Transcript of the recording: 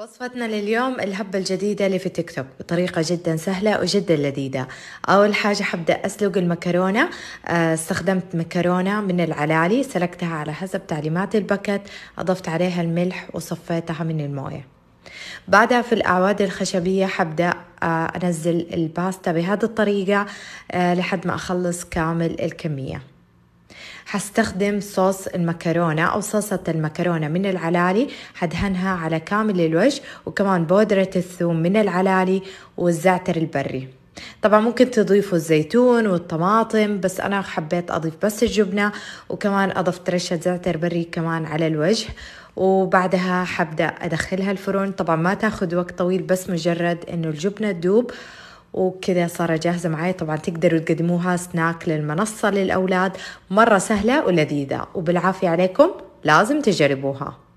وصفتنا لليوم الهبة الجديدة اللي في تيك توك بطريقة جدا سهلة وجدا لذيذة أول حاجة حبدأ أسلق المكرونة آه، استخدمت مكرونة من العلالي سلقتها على حسب تعليمات الباكت أضفت عليها الملح وصفيتها من الموية بعدها في الأعواد الخشبية حبدأ آه، أنزل الباستا بهذه الطريقة آه، لحد ما أخلص كامل الكمية حستخدم صوص المكرونة أو صلصة المكرونة من العلالي حدهنها على كامل الوجه وكمان بودرة الثوم من العلالي والزعتر البري طبعا ممكن تضيفوا الزيتون والطماطم بس أنا حبيت أضيف بس الجبنة وكمان أضفت رشة زعتر بري كمان على الوجه وبعدها حبدأ أدخلها الفرن طبعا ما تاخد وقت طويل بس مجرد إنه الجبنة تدوب وكذا صار جاهزة معي طبعا تقدروا تقدموها سناك للمنصة للأولاد مرة سهلة ولذيذة وبالعافية عليكم لازم تجربوها